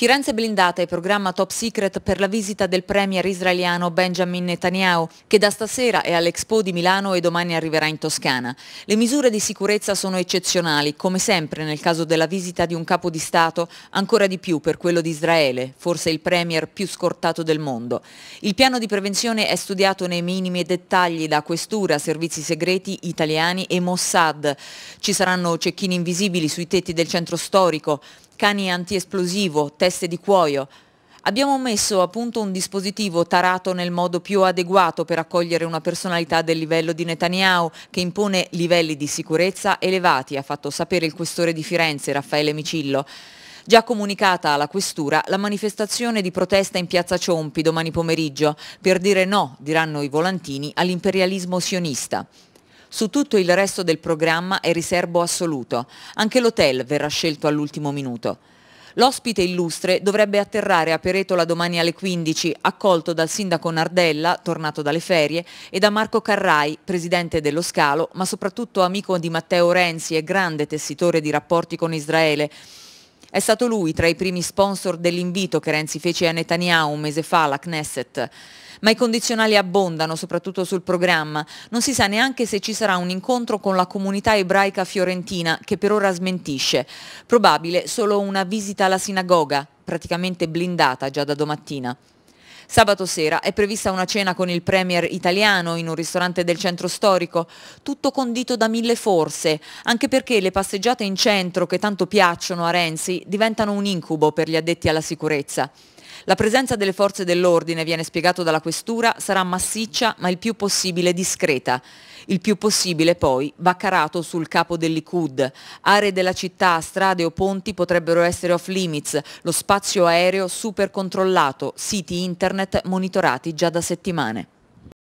Firenze blindata è programma top secret per la visita del premier israeliano Benjamin Netanyahu, che da stasera è all'Expo di Milano e domani arriverà in Toscana. Le misure di sicurezza sono eccezionali, come sempre nel caso della visita di un capo di Stato, ancora di più per quello di Israele, forse il premier più scortato del mondo. Il piano di prevenzione è studiato nei minimi dettagli da questura, servizi segreti italiani e Mossad. Ci saranno cecchini invisibili sui tetti del centro storico, cani antiesplosivo, teste di cuoio. Abbiamo messo a punto un dispositivo tarato nel modo più adeguato per accogliere una personalità del livello di Netanyahu che impone livelli di sicurezza elevati, ha fatto sapere il questore di Firenze Raffaele Micillo. Già comunicata alla questura la manifestazione di protesta in piazza Ciompi domani pomeriggio per dire no, diranno i volantini, all'imperialismo sionista. Su tutto il resto del programma è riservo assoluto. Anche l'hotel verrà scelto all'ultimo minuto. L'ospite illustre dovrebbe atterrare a Peretola domani alle 15, accolto dal sindaco Nardella, tornato dalle ferie, e da Marco Carrai, presidente dello Scalo, ma soprattutto amico di Matteo Renzi e grande tessitore di rapporti con Israele, è stato lui tra i primi sponsor dell'invito che Renzi fece a Netanyahu un mese fa alla Knesset. Ma i condizionali abbondano, soprattutto sul programma. Non si sa neanche se ci sarà un incontro con la comunità ebraica fiorentina, che per ora smentisce. Probabile solo una visita alla sinagoga, praticamente blindata già da domattina. Sabato sera è prevista una cena con il premier italiano in un ristorante del centro storico, tutto condito da mille forze, anche perché le passeggiate in centro che tanto piacciono a Renzi diventano un incubo per gli addetti alla sicurezza. La presenza delle forze dell'ordine, viene spiegato dalla questura, sarà massiccia ma il più possibile discreta. Il più possibile poi va carato sul capo dell'ICUD. Aree della città, strade o ponti potrebbero essere off limits, lo spazio aereo super controllato, siti internet monitorati già da settimane.